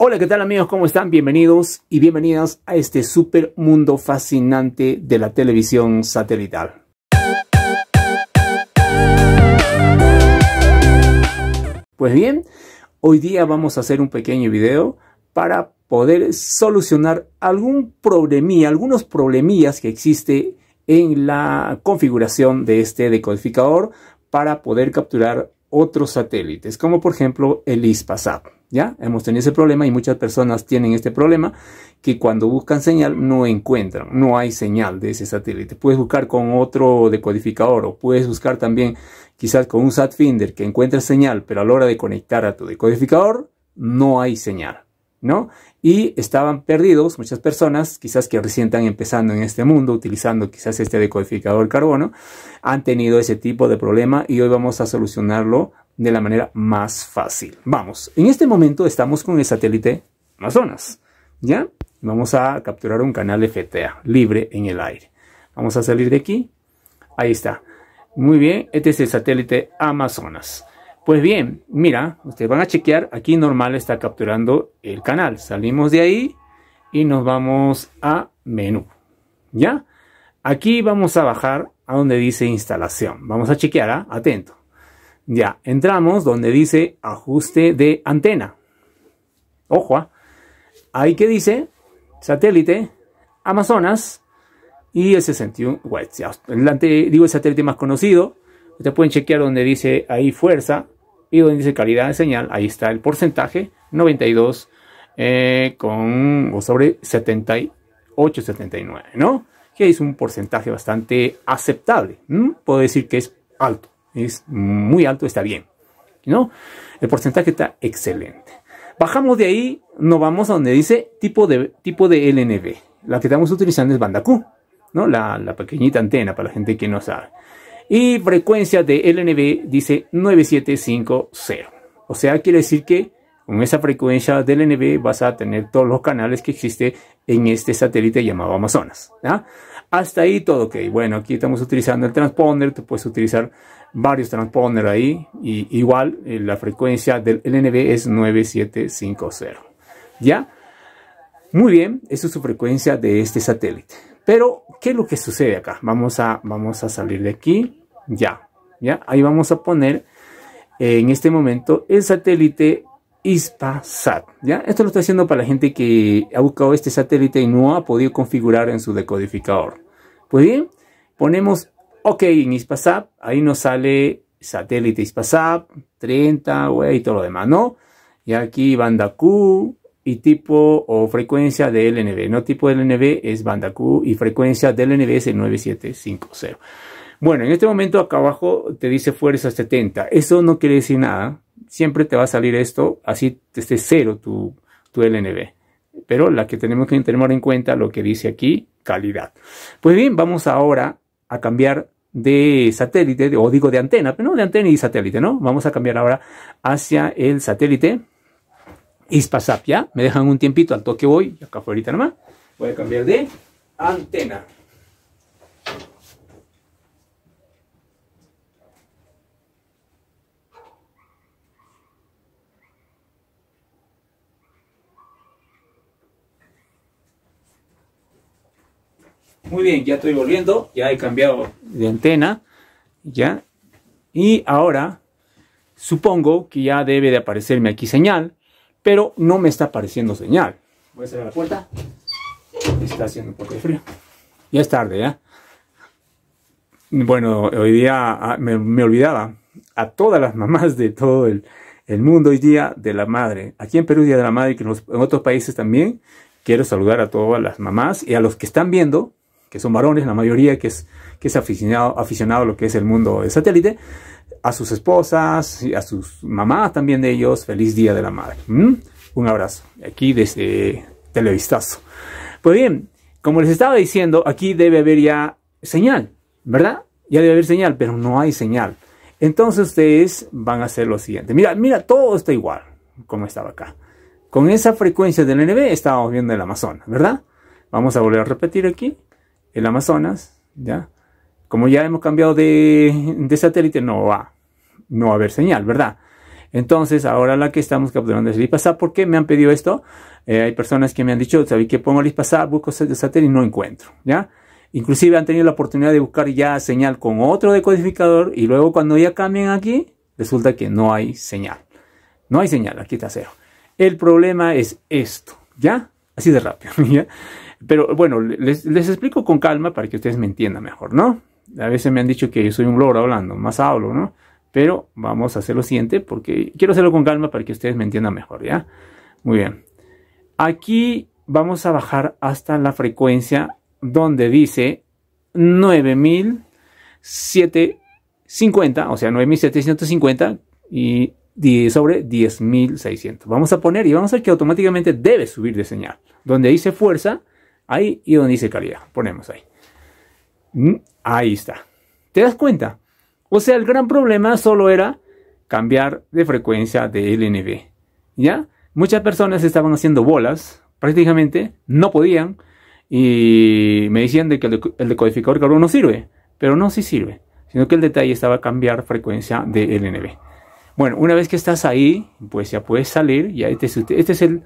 Hola, ¿qué tal amigos? ¿Cómo están? Bienvenidos y bienvenidas a este super mundo fascinante de la televisión satelital. Pues bien, hoy día vamos a hacer un pequeño video para poder solucionar algún problemilla, algunos problemillas que existe en la configuración de este decodificador para poder capturar otros satélites, como por ejemplo el ISPASAT. ¿Ya? Hemos tenido ese problema y muchas personas tienen este problema que cuando buscan señal no encuentran, no hay señal de ese satélite. Puedes buscar con otro decodificador o puedes buscar también quizás con un SATFINDER que encuentra señal, pero a la hora de conectar a tu decodificador no hay señal, ¿no? Y estaban perdidos muchas personas, quizás que recién están empezando en este mundo, utilizando quizás este decodificador carbono, han tenido ese tipo de problema y hoy vamos a solucionarlo de la manera más fácil. Vamos, en este momento estamos con el satélite Amazonas, ¿ya? Vamos a capturar un canal FTA libre en el aire. Vamos a salir de aquí. Ahí está. Muy bien, este es el satélite Amazonas. Pues bien, mira, ustedes van a chequear, aquí normal está capturando el canal. Salimos de ahí y nos vamos a menú, ¿ya? Aquí vamos a bajar a donde dice instalación. Vamos a chequear, ¿ah? atento. Ya, entramos donde dice ajuste de antena. Ojo, ¿ah? ahí que dice satélite, Amazonas y el 61 digo el satélite más conocido. Ustedes pueden chequear donde dice ahí fuerza y donde dice calidad de señal. Ahí está el porcentaje, 92 eh, con, o sobre 78, 79, ¿no? Que es un porcentaje bastante aceptable. Puedo decir que es alto es muy alto, está bien. ¿No? El porcentaje está excelente. Bajamos de ahí, nos vamos a donde dice tipo de, tipo de LNB. La que estamos utilizando es banda Q, ¿no? La, la pequeñita antena para la gente que no sabe. Y frecuencia de LNB dice 9750. O sea, quiere decir que con esa frecuencia del NB vas a tener todos los canales que existe en este satélite llamado Amazonas. Hasta ahí todo ok. Bueno, aquí estamos utilizando el transponder. Tú puedes utilizar varios transponder ahí. Y igual eh, la frecuencia del LNB es 9750. ¿Ya? Muy bien, esa es su frecuencia de este satélite. Pero, ¿qué es lo que sucede acá? Vamos a, vamos a salir de aquí. Ya, ya. Ahí vamos a poner en este momento el satélite Ispasat. ¿ya? Esto lo estoy haciendo para la gente que ha buscado este satélite y no ha podido configurar en su decodificador. Pues bien, ponemos OK en ispa Ahí nos sale satélite ispa 30, y todo lo demás, ¿no? Y aquí banda Q y tipo o frecuencia de LNB. No tipo de LNB es banda Q y frecuencia de LNB es el 9750. Bueno, en este momento acá abajo te dice fuerza 70. Eso no quiere decir nada. Siempre te va a salir esto, así esté cero tu, tu LNB. Pero la que tenemos que tener en cuenta, lo que dice aquí, calidad. Pues bien, vamos ahora a cambiar de satélite, o digo de antena, pero no de antena y satélite, ¿no? Vamos a cambiar ahora hacia el satélite Ispasap, ¿ya? Me dejan un tiempito, al toque voy, acá afuera nomás. Voy a cambiar de antena. Muy bien, ya estoy volviendo, ya he cambiado de antena, ya. Y ahora supongo que ya debe de aparecerme aquí señal, pero no me está apareciendo señal. Voy a cerrar la puerta. Está haciendo un poco de frío. Ya es tarde, ¿ya? Bueno, hoy día ah, me, olvidaba a todas las mamás de todo el, mundo hoy día de la madre. Aquí en Perú Día de la Madre, y en, en otros países también. Quiero saludar a todas las mamás y a los que están viendo que son varones, la mayoría que es, que aficionado, aficionado a lo que es el mundo de satélite, a sus esposas, a sus mamás también de ellos, feliz Día de la Madre. Un abrazo, aquí desde Televistazo. Pues bien, como les estaba diciendo, aquí debe haber ya señal, ¿verdad? Ya debe haber señal, pero no hay señal. Entonces ustedes van a hacer lo siguiente. Mira, mira, todo está igual como estaba acá. Con esa frecuencia del NB estábamos viendo el Amazonas, ¿verdad? Vamos a volver a repetir aquí el Amazonas, ¿ya? Como ya hemos cambiado de, satélite, no va, no va a haber señal, ¿verdad? Entonces, ahora la que estamos capturando es el ¿Por qué me han pedido esto? Eh, hay personas que me han dicho, ¿sabéis que pongo el IPASA, busco el satélite y no encuentro, ¿ya? Inclusive han tenido la oportunidad de buscar ya señal con otro decodificador y luego cuando ya cambian aquí, resulta que no hay señal. No hay señal, aquí está cero. El problema es esto, ¿ya? Así de rápido, Pero bueno, les, les explico con calma para que ustedes me entiendan mejor, ¿no? A veces me han dicho que yo soy un loro hablando, más hablo, ¿no? Pero vamos a hacer lo siguiente porque quiero hacerlo con calma para que ustedes me entiendan mejor, ¿ya? Muy bien. Aquí vamos a bajar hasta la frecuencia donde dice 9750, o sea, 9750 y sobre 10600. Vamos a poner y vamos a ver que automáticamente debe subir de señal. Donde dice fuerza, Ahí y donde dice calidad. Ponemos ahí. Mm, ahí está. ¿Te das cuenta? O sea, el gran problema solo era cambiar de frecuencia de LNB. ¿Ya? Muchas personas estaban haciendo bolas, prácticamente, no podían, y me decían de que el decodificador carbono no sirve, pero no sí sirve, sino que el detalle estaba cambiar frecuencia de LNB. Bueno, una vez que estás ahí, pues ya puedes salir, ya este este es el,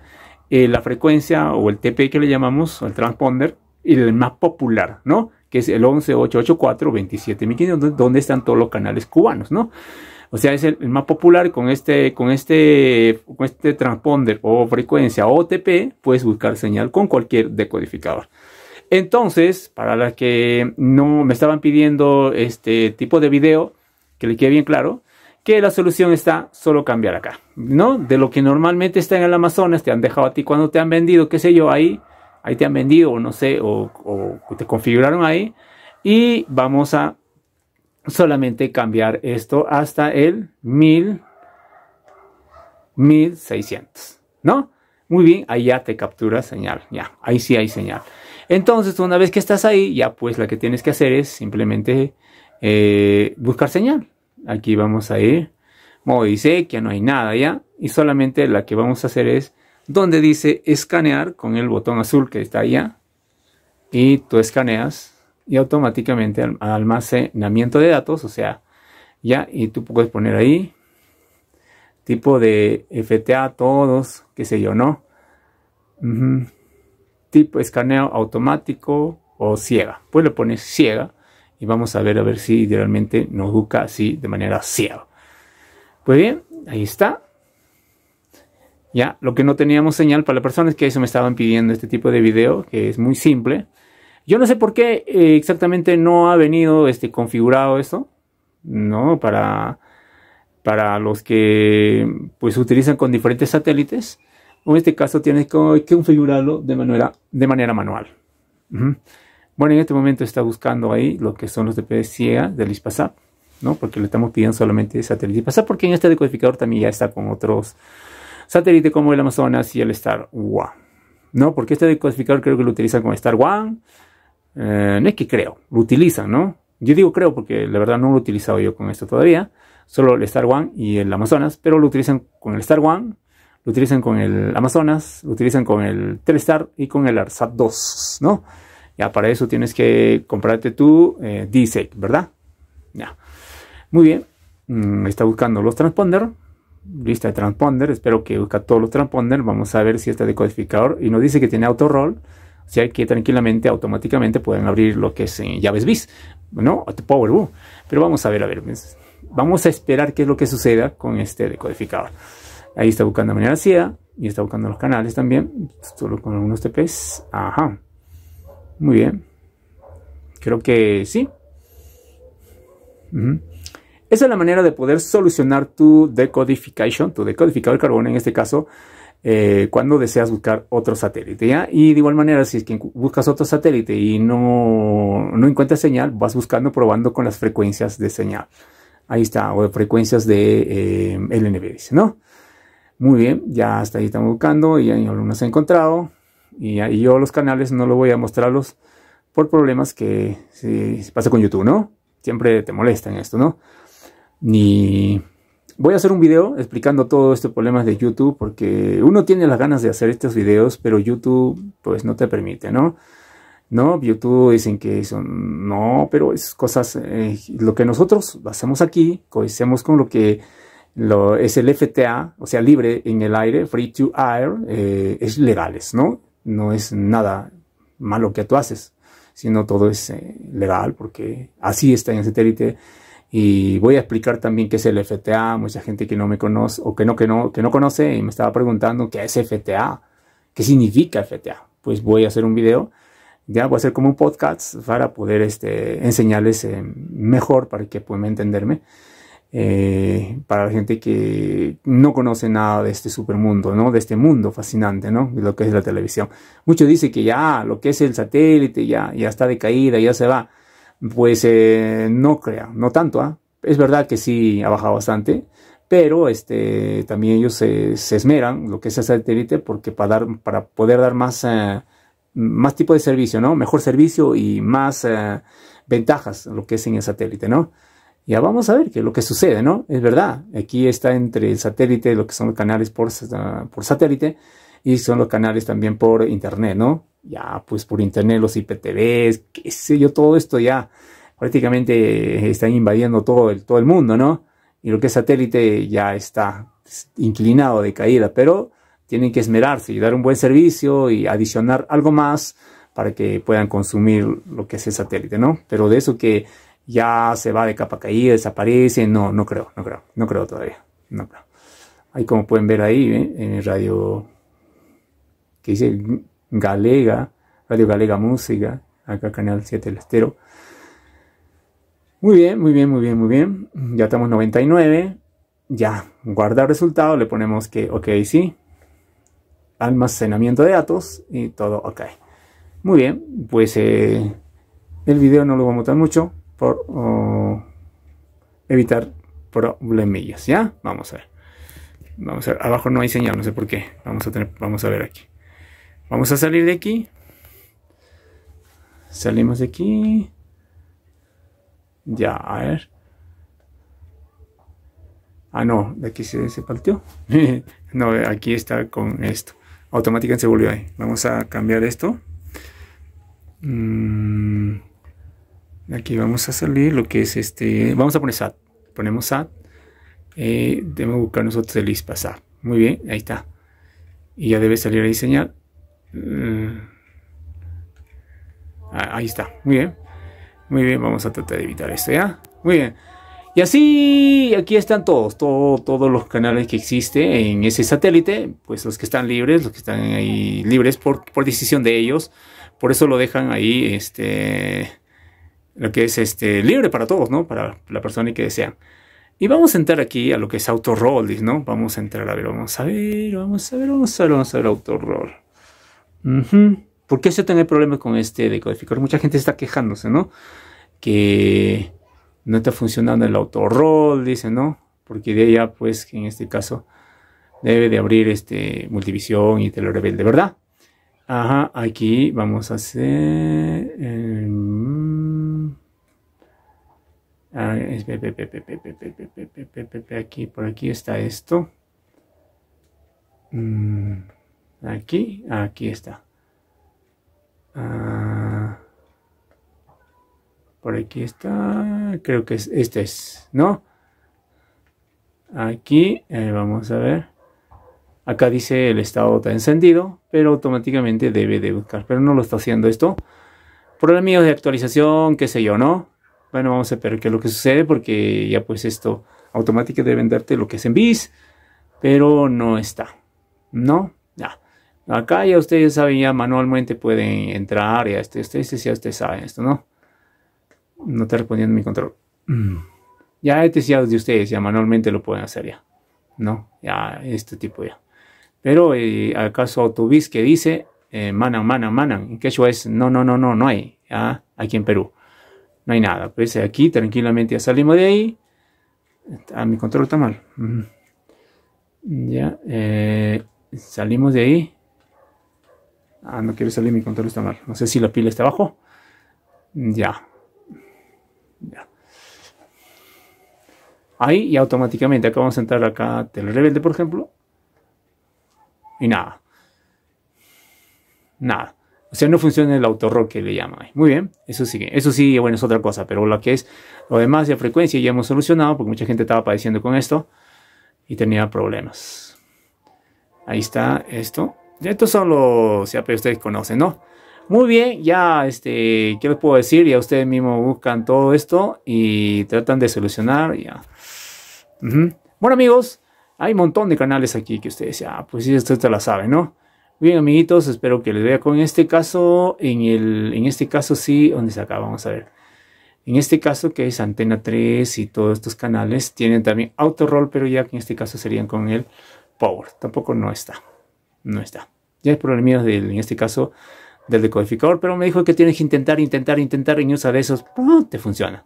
eh, la frecuencia o el TP que le llamamos, el transponder, y el más popular, ¿no? Que es el 11884-27500, donde están todos los canales cubanos, ¿no? O sea, es el, más popular con este, con este, este transponder o frecuencia o OTP, puedes buscar señal con cualquier decodificador. Entonces, para las que no me estaban pidiendo este tipo de video, que le quede bien claro, que la solución está solo cambiar acá, ¿no? De lo que normalmente está en el Amazonas, te han dejado a ti cuando te han vendido, qué sé yo, ahí, ahí te han vendido, o no sé, o, te configuraron ahí, y vamos a solamente cambiar esto hasta el 1000, 1600, ¿no? Muy bien, ahí ya te captura señal, ya, ahí sí hay señal. Entonces, una vez que estás ahí, ya pues lo que tienes que hacer es simplemente eh, buscar señal, Aquí vamos a ir. dice, que no hay nada ya. Y solamente la que vamos a hacer es donde dice escanear con el botón azul que está allá. Y tú escaneas y automáticamente almacenamiento de datos, o sea, ya, y tú puedes poner ahí tipo de FTA, todos, qué sé yo, ¿no? Tipo escaneo automático o ciega. Pues le pones ciega y vamos a ver a ver si idealmente nos busca así de manera ciega. Pues bien, ahí está. Ya, lo que no teníamos señal para las personas que eso me estaban pidiendo este tipo de video, que es muy simple. Yo no sé por qué eh, exactamente no ha venido este, configurado esto, ¿no? Para, para los que pues utilizan con diferentes satélites. en este caso tienes que configurarlo de manera, de manera manual. Bueno, en este momento está buscando ahí lo que son los DPS ciega del ISPASAP, ¿no? Porque le estamos pidiendo solamente satélite ISPASAP, porque en este decodificador también ya está con otros satélites como el Amazonas y el Star One, ¿no? Porque este decodificador creo que lo utilizan con Star One. Eh, no es que creo, lo utilizan, ¿no? Yo digo creo porque la verdad no lo he utilizado yo con esto todavía, solo el Star One y el Amazonas, pero lo utilizan con el Star One, lo utilizan con el Amazonas, lo utilizan con el Telestar y con el ARSAT 2, ¿no? para eso tienes que comprarte tu eh, ¿verdad? Ya. Muy bien. Mm, está buscando los transponder. Lista de transponder. Espero que busca todos los transponder. Vamos a ver si está decodificador. Y nos dice que tiene autorroll. O sea que tranquilamente, automáticamente pueden abrir lo que es en eh, llaves BIS, ¿no? power Pero vamos a ver, a ver. Pues, vamos a esperar qué es lo que suceda con este decodificador. Ahí está buscando manera CIA y está buscando los canales también, solo con algunos TPs. Ajá. Muy bien. Creo que sí. Esa es la manera de poder solucionar tu decodificación, tu decodificador de carbono en este caso, eh, cuando deseas buscar otro satélite. ¿ya? Y de igual manera, si es que buscas otro satélite y no, encuentras señal, vas buscando, probando con las frecuencias de señal. Ahí está, o frecuencias de eh, LNB, ¿no? Muy bien, ya hasta ahí estamos buscando y ya no se ha encontrado. Y, yo los canales no lo voy a mostrarlos por problemas que si, pasa con YouTube, ¿no? Siempre te molestan esto, ¿no? Ni voy a hacer un video explicando todo este problema de YouTube porque uno tiene las ganas de hacer estos videos, pero YouTube pues no te permite, ¿no? No, YouTube dicen que son, no, pero es cosas, eh, lo que nosotros hacemos aquí, coincidimos con lo que es el FTA, o sea, libre en el aire, free to air, eh, es legales, ¿no? no es nada malo que tú haces, sino todo es eh, legal porque así está en el satélite. Y voy a explicar también qué es el FTA, mucha gente que no me conoce o que no, no, que no conoce y me estaba preguntando qué es FTA, qué significa FTA. Pues voy a hacer un video, ya voy a hacer como un podcast para poder este, enseñarles eh, mejor para que puedan entenderme. Eh, para la gente que no conoce nada de este supermundo, ¿no? De este mundo fascinante, ¿no? De lo que es la televisión. Muchos dicen que ya lo que es el satélite ya, ya está de caída, ya se va. Pues eh, no crea, no tanto, ¿ah? Es verdad que sí ha bajado bastante, pero este, también ellos se, se, esmeran, lo que es el satélite, porque para, dar, para poder dar más, eh, más tipo de servicio, ¿no? Mejor servicio y más ventajas, lo que es en el satélite, ¿no? Ya vamos a ver qué es lo que sucede, ¿no? Es verdad, aquí está entre el satélite, lo que son los canales por, satélite, y son los canales también por internet, ¿no? Ya, pues por internet, los IPTVs, qué sé yo, todo esto ya prácticamente eh, está invadiendo todo el, todo el mundo, ¿no? Y lo que es satélite ya está pues, inclinado de caída, pero tienen que esmerarse y dar un buen servicio y adicionar algo más para que puedan consumir lo que es el satélite, ¿no? Pero de eso que ya se va de capa caída, desaparece. No, no creo, no creo, no creo todavía. No Ahí como pueden ver ahí, ¿eh? en el radio que dice Galega, Radio Galega Música, acá Canal 7 del Estero. Muy bien, muy bien, muy bien, muy bien. Ya estamos 99. Ya, guarda resultado, le ponemos que OK, sí. Almacenamiento de datos y todo OK. Muy bien, pues eh, el video no lo vamos a mostrar mucho. Oh, evitar problemillas, ¿ya? Vamos a ver. Vamos a ver, abajo no hay señal, no sé por qué. Vamos a tener, vamos a ver aquí. Vamos a salir de aquí. Salimos de aquí. Ya, a ver. Ah, no, de aquí se, se partió. no, aquí está con esto. Automáticamente se volvió ahí. Vamos a cambiar esto. Mm. Aquí vamos a salir lo que es este. Vamos a poner SAT. Ponemos SAT. Eh, debemos buscar nosotros el ISPA Muy bien, ahí está. Y ya debe salir la señal. Mm. Ah, ahí está. Muy bien. Muy bien, vamos a tratar de evitar esto ya. Muy bien. Y así, aquí están todos, todos los canales que existen en ese satélite, pues los que están libres, los que están ahí libres por, por decisión de ellos, por eso lo dejan ahí, este, lo que es este, libre para todos, ¿no? Para la persona que desea. Y vamos a entrar aquí a lo que es autorrol, ¿no? Vamos a entrar, a ver, vamos a ver, vamos a ver, vamos a ver, vamos a ver autorrol. ¿Por qué se tiene problemas con este decodificador? Mucha gente está quejándose, ¿no? Que no está funcionando el autorrol, dice, ¿no? Porque de ella, pues, que en este caso debe de abrir este multivisión y telerebel, ¿de verdad? Ajá, aquí vamos a hacer... Em, aquí, por aquí está esto. aquí, aquí está. por aquí está, creo que este es, ¿no? Aquí, vamos a ver. Acá dice el estado está encendido, pero automáticamente debe de buscar, pero no lo está haciendo esto. Problemas de actualización, qué sé yo, ¿no? Bueno, vamos a ver qué es lo que sucede porque ya pues esto automática deben darte lo que es en bis, pero no está. No, ya. Acá ya ustedes saben, ya manualmente pueden entrar, ya ustedes, este, este ya ustedes saben esto, ¿no? No está respondiendo mi control. Ya este ya de ustedes, ya manualmente lo pueden hacer ya. ¿No? Ya, este tipo ya. Pero eh, acaso autobis que dice, eh, manan, manan, manan. En es, no, no, no, no, no hay. ¿ya? Aquí en Perú no hay nada. Pues aquí tranquilamente ya salimos de ahí. Ah, mi control está mal. Ya, eh, salimos de ahí. Ah, no quiero salir, mi control está mal. No sé si la pila está abajo. Ya. Ya. Ahí y automáticamente acá vamos a entrar acá rebelde por ejemplo. Y nada. Nada. O sea, no funciona el autorrock que le llaman. Muy bien, eso sí, eso sí, bueno, es otra cosa, pero lo que es lo demás de frecuencia ya hemos solucionado porque mucha gente estaba padeciendo con esto y tenía problemas. Ahí está esto. Estos son los ya, ustedes conocen, ¿no? Muy bien, ya, este, ¿qué les puedo decir? Ya ustedes mismos buscan todo esto y tratan de solucionar, ya. Bueno, amigos, hay un montón de canales aquí que ustedes ya, ah, pues sí, esto, la saben, ¿no? Bien, amiguitos, espero que les vea con este caso. En, el, en este caso sí, ¿Dónde se acaba, vamos a ver. En este caso que es Antena 3 y todos estos canales tienen también autoroll, pero ya que en este caso serían con el Power. Tampoco no está. No está. Ya es problemas del, en este caso del decodificador, pero me dijo que tienes que intentar, intentar, intentar y usar esos. Te funciona.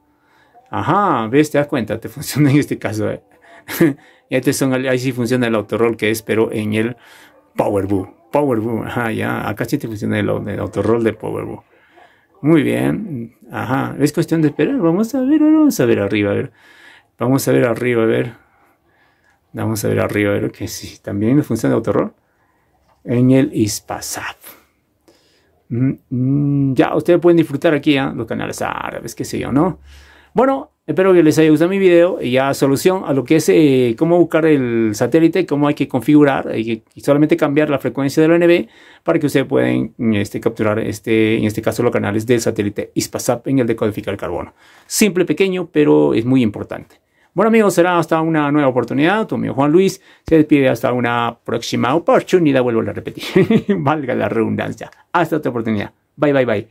Ajá, ves, te das cuenta, te funciona en este caso. ¿eh? son, este ahí sí funciona el autoroll que es, pero en el Power Power Boo, ajá, ya. Acá sí te funciona el, el autorrol de Boo, Muy bien, ajá. Es cuestión de esperar. Vamos a ver, vamos a ver arriba, a ver. Vamos a ver arriba, a ver. Vamos a ver arriba, a ver que sí. También funciona el autorrol en el ISPASAP. Mm, mm, ya, ustedes pueden disfrutar aquí ¿ah? los canales árabes, qué sé yo, ¿no? Bueno, Espero que les haya gustado mi video y ya solución a lo que es eh, cómo buscar el satélite, cómo hay que configurar y, solamente cambiar la frecuencia del NB para que ustedes puedan este, capturar, este, en este caso, los canales del satélite ISPASAP en el decodificar carbono. Simple, pequeño, pero es muy importante. Bueno amigos, será hasta una nueva oportunidad. Tu amigo Juan Luis se despide hasta una próxima oportunidad. Vuelvo a repetir, valga la redundancia. Hasta otra oportunidad. Bye, bye, bye.